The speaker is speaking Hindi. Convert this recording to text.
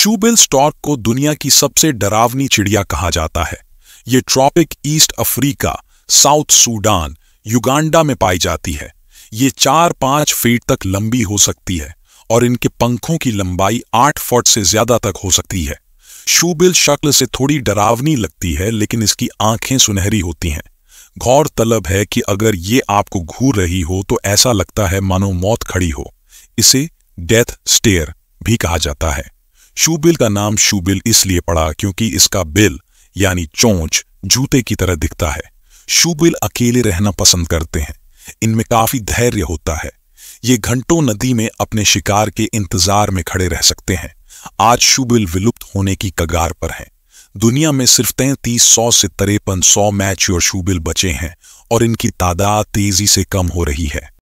शूबिल स्टॉक को दुनिया की सबसे डरावनी चिड़िया कहा जाता है ये tropic east Africa south Sudan Uganda में पाई जाती है ये चार पांच फीट तक लंबी हो सकती है और इनके पंखों की लंबाई आठ फुट से ज्यादा तक हो सकती है शूबिल शक्ल से थोड़ी डरावनी लगती है लेकिन इसकी आंखें सुनहरी होती हैं गौर तलब है कि अगर ये आपको घूर रही हो तो ऐसा लगता है मानो मौत खड़ी हो इसे डेथ स्टेयर भी कहा जाता है शूबिल का नाम शूबिल इसलिए पड़ा क्योंकि इसका बिल यानी चोंच जूते की तरह दिखता है शूबिल अकेले रहना पसंद करते हैं इनमें काफी धैर्य होता है ये घंटों नदी में अपने शिकार के इंतजार में खड़े रह सकते हैं आज शूबिल विलुप्त होने की कगार पर हैं दुनिया में सिर्फ तैंतीस सौ से तिरपन सौ मैच और शूबिल बचे हैं और इनकी तादाद तेजी से कम हो रही है